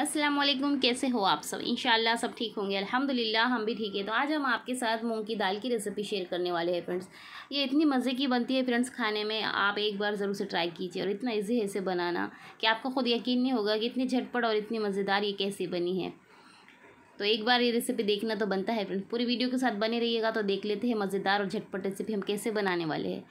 असलम कैसे हो आप सब इनशाला सब ठीक होंगे अल्हम्दुलिल्लाह हम भी ठीक है तो आज हम आपके साथ मूंग की दाल की रेसिपी शेयर करने वाले हैं फ्रेंड्स ये इतनी मज़े की बनती है फ्रेंड्स खाने में आप एक बार ज़रूर से ट्राई कीजिए और इतना ईजी है इसे बनाना कि आपको खुद यकीन नहीं होगा कि इतनी झटपट और इतनी मज़ेदार ये कैसी बनी है तो एक बार ये रेसिपी देखना तो बनता है फ्रेंड पूरी वीडियो के साथ बने रहिएगा तो देख लेते हैं मज़ेदार और झटपट रेसिपी हम कैसे बनाने वाले हैं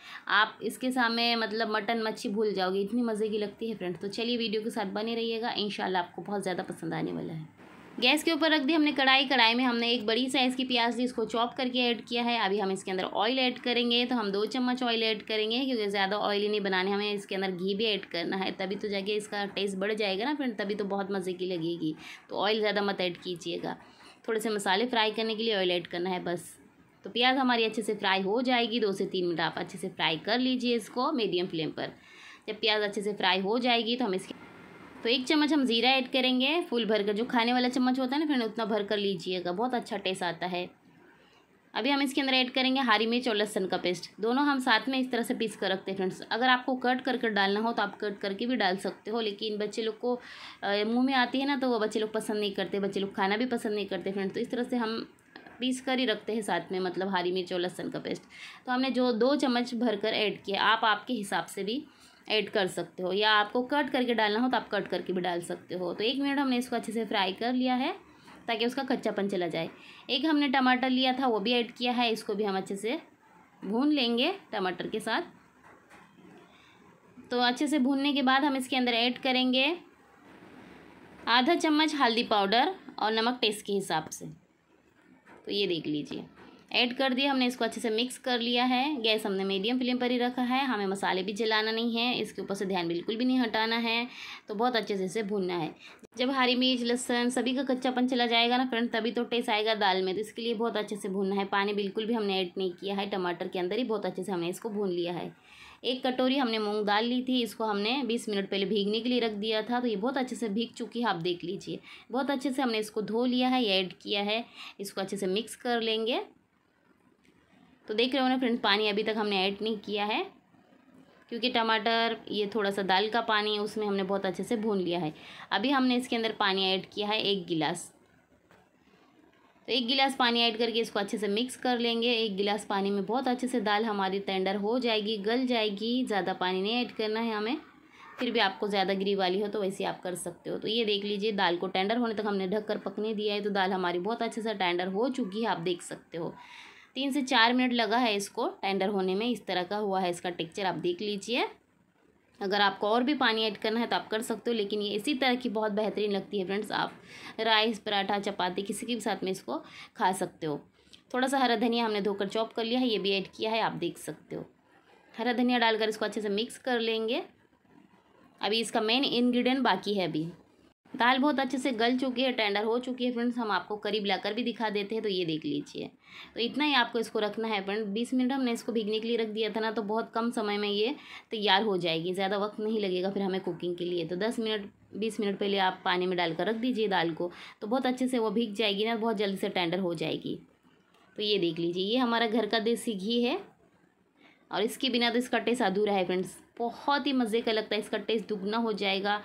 आप इसके सामने मतलब मटन मच्छी भूल जाओगे इतनी मज़े की लगती है फ्रेंड तो चलिए वीडियो के साथ बने रहिएगा इन आपको बहुत ज़्यादा पसंद आने वाला है गैस के ऊपर रख दी हमने कढ़ाई कढ़ाई में हमने एक बड़ी साइज़ की प्याज ली इसको चॉप करके ऐड किया है अभी हम इसके अंदर ऑयल ऐड करेंगे तो हम दो चम्मच ऑयल ऐड करेंगे क्योंकि ज़्यादा ऑयली नहीं बनाने हमें इसके अंदर घी भी ऐड करना है तभी तो जाके इसका टेस्ट बढ़ जाएगा ना फ्रेंड तभी तो बहुत मज़े की लगेगी तो ऑयल ज़्यादा मत ऐड कीजिएगा थोड़े से मसाले फ्राई करने के लिए ऑयल ऐड करना है बस तो प्याज हमारी अच्छे से फ्राई हो जाएगी दो से तीन मिनट आप अच्छे से फ्राई कर लीजिए इसको मीडियम फ्लेम पर जब प्याज अच्छे से फ्राई हो जाएगी तो हम इसके तो एक चम्मच हम ज़ीरा ऐड करेंगे फुल भर कर जो खाने वाला चम्मच होता है ना फ्रेंड उतना भर कर लीजिएगा बहुत अच्छा टेस्ट आता है अभी हम इसके अंदर ऐड करेंगे हरी मिर्च और लहसन का पेस्ट दोनों हम साथ में इस तरह से पीस कर रखते हैं फ्रेंड्स अगर आपको कट कर कर डालना हो तो आप कट करके भी डाल सकते हो लेकिन बच्चे लोग को मुंह में आती है ना तो वो बच्चे लोग पसंद नहीं करते बच्चे लोग खाना भी पसंद नहीं करते फ्रेंड्स तो इस तरह से हम पीस कर ही रखते हैं साथ में मतलब हरी मिर्च और लहसन का पेस्ट तो हमने जो दो चम्मच भर कर ऐड किया आप आपके हिसाब से भी ऐड कर सकते हो या आपको कट करके डालना हो तो आप कट करके भी डाल सकते हो तो एक मिनट हमने इसको अच्छे से फ्राई कर लिया है ताकि उसका कच्चापन चला जाए एक हमने टमाटर लिया था वो भी ऐड किया है इसको भी हम अच्छे से भून लेंगे टमाटर के साथ तो अच्छे से भूनने के बाद हम इसके अंदर ऐड करेंगे आधा चम्मच हल्दी पाउडर और नमक टेस्ट के हिसाब से तो ये देख लीजिए ऐड कर दिया हमने इसको अच्छे से मिक्स कर लिया है गैस हमने मीडियम फ्लेम पर ही रखा है हमें मसाले भी जलाना नहीं है इसके ऊपर से ध्यान बिल्कुल भी नहीं हटाना है तो बहुत अच्छे से इसे भूनना है जब हरी मिर्च लहसन सभी का कच्चापन चला जाएगा ना फ्रेंड तभी तो टेस्ट आएगा दाल में तो इसके लिए बहुत अच्छे से भूनना है पानी बिल्कुल भी हमने ऐड नहीं किया है टमाटर के अंदर ही बहुत अच्छे से हमने इसको भून लिया है एक कटोरी हमने मूंग दाल ली थी इसको हमने बीस मिनट पहले भीगने के लिए रख दिया था तो ये बहुत अच्छे से भीग चुकी है आप देख लीजिए बहुत अच्छे से हमने इसको धो लिया है ऐड किया है इसको अच्छे से मिक्स कर लेंगे तो देख रहे हो ना फ्रेंड्स पानी अभी तक हमने ऐड नहीं किया है क्योंकि टमाटर ये थोड़ा सा दाल का पानी उसमें हमने बहुत अच्छे से भून लिया है अभी हमने इसके अंदर पानी ऐड किया है एक गिलास तो एक गिलास पानी ऐड करके इसको अच्छे से मिक्स कर लेंगे एक गिलास पानी में बहुत अच्छे से दाल हमारी टेंडर हो जाएगी गल जाएगी ज़्यादा पानी नहीं ऐड करना है हमें फिर भी आपको ज़्यादा ग्री वाली हो तो वैसे आप कर सकते हो तो ये देख लीजिए दाल को टेंडर होने तक हमने ढक कर पकने दिया है तो दाल हमारी बहुत अच्छे से टेंडर हो चुकी है आप देख सकते हो तीन से चार मिनट लगा है इसको टेंडर होने में इस तरह का हुआ है इसका टेक्चर आप देख लीजिए अगर आपको और भी पानी ऐड करना है तो आप कर सकते हो लेकिन ये इसी तरह की बहुत बेहतरीन लगती है फ्रेंड्स आप राइस पराठा चपाती किसी के भी साथ में इसको खा सकते हो थोड़ा सा हरा धनिया हमने धोकर चॉप कर लिया है ये भी ऐड किया है आप देख सकते हो हरा धनिया डालकर इसको अच्छे से मिक्स कर लेंगे अभी इसका मेन इन्ग्रीडियंट बाकी है अभी दाल बहुत अच्छे से गल चुकी है टेंडर हो चुकी है फ्रेंड्स हम आपको करीब लाकर भी दिखा देते हैं तो ये देख लीजिए तो इतना ही आपको इसको रखना है फ्रेंड बीस मिनट हमने इसको भीगने के लिए रख दिया था ना तो बहुत कम समय में ये तैयार हो जाएगी ज़्यादा वक्त नहीं लगेगा फिर हमें कुकिंग के लिए तो दस मिनट बीस मिनट पहले आप पानी में डालकर रख दीजिए दाल को तो बहुत अच्छे से वो भीग जाएगी ना बहुत जल्दी से टेंडर हो जाएगी तो ये देख लीजिए ये हमारा घर का देसी घी है और इसके बिना तो इसका टेस्ट अधूरा है फ्रेंड्स बहुत ही मज़े का लगता है इसका टेस्ट दुगना हो जाएगा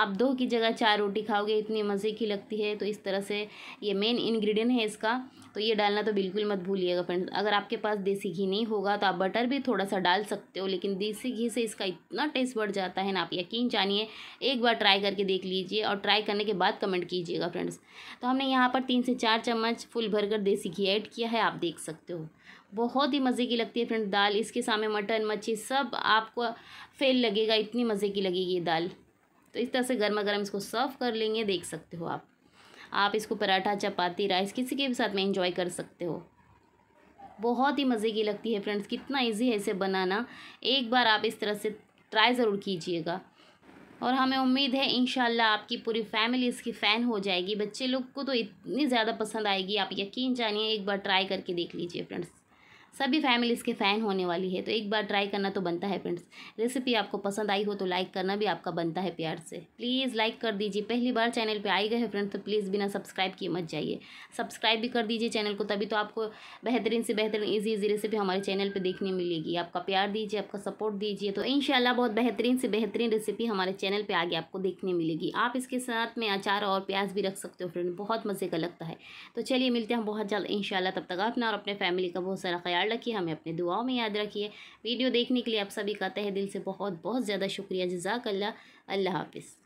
आप दो की जगह चार रोटी खाओगे इतनी मज़े की लगती है तो इस तरह से ये मेन इंग्रेडिएंट है इसका तो ये डालना तो बिल्कुल मत भूलिएगा फ्रेंड्स अगर आपके पास देसी घी नहीं होगा तो आप बटर भी थोड़ा सा डाल सकते हो लेकिन देसी घी से इसका इतना टेस्ट बढ़ जाता है ना आप यकीन जानिए एक बार ट्राई करके देख लीजिए और ट्राई करने के बाद कमेंट कीजिएगा फ्रेंड्स तो हमने यहाँ पर तीन से चार चम्मच फुल भरकर देसी घी ऐड किया है आप देख सकते हो बहुत ही मज़े की लगती है फ्रेंड्स दाल इसके सामने मटन मच्छी सब आपको फेल लगेगा इतनी मज़े की लगेगी ये दाल तो इस तरह से गर्मा गर्म इसको सर्व कर लेंगे देख सकते हो आप आप इसको पराठा चपाती राइस किसी के भी साथ में इंजॉय कर सकते हो बहुत ही मज़े की लगती है फ्रेंड्स कितना इजी है इसे बनाना एक बार आप इस तरह से ट्राई ज़रूर कीजिएगा और हमें उम्मीद है इन आपकी पूरी फैमिली इसकी फ़ैन हो जाएगी बच्चे लोग को तो इतनी ज़्यादा पसंद आएगी आप यकीन जानिए एक बार ट्राई करके देख लीजिए फ्रेंड्स सभी फैमिलीज़ के फ़ैन होने वाली है तो एक बार ट्राई करना तो बनता है फ्रेंड्स रेसिपी आपको पसंद आई हो तो लाइक करना भी आपका बनता है प्यार से प्लीज़ लाइक कर दीजिए पहली बार चैनल पर आई गए हैं फ्रेंड्स तो प्लीज़ बिना सब्सक्राइब किए मत जाइए सब्सक्राइब भी कर दीजिए चैनल को तभी तो आपको बेहतरीन से बेहतरीन ईजी ईजी रेसिपी हमारे चैनल पर देखने मिलेगी आपका प्यार दीजिए आपका सपोर्ट दीजिए तो इन बहुत बेहतरीन से बेहतरीन रेसिपी हमारे चैनल पर आगे आपको देखने मिलेगी आप इसके साथ में अचार और प्याज भी रख सकते हो फ्रेंड बहुत मज़े का लगता है तो चलिए मिलते हैं बहुत जल्द इन तब तक अपना और अपने फैमिली का बहुत सारा ख्याल ख्याल रखिए हमें अपने दुआओं में याद रखिए वीडियो देखने के लिए आप सभी का तहे दिल से बहुत बहुत ज़्यादा शुक्रिया जजाकल्ला अल्लाह हाफिज़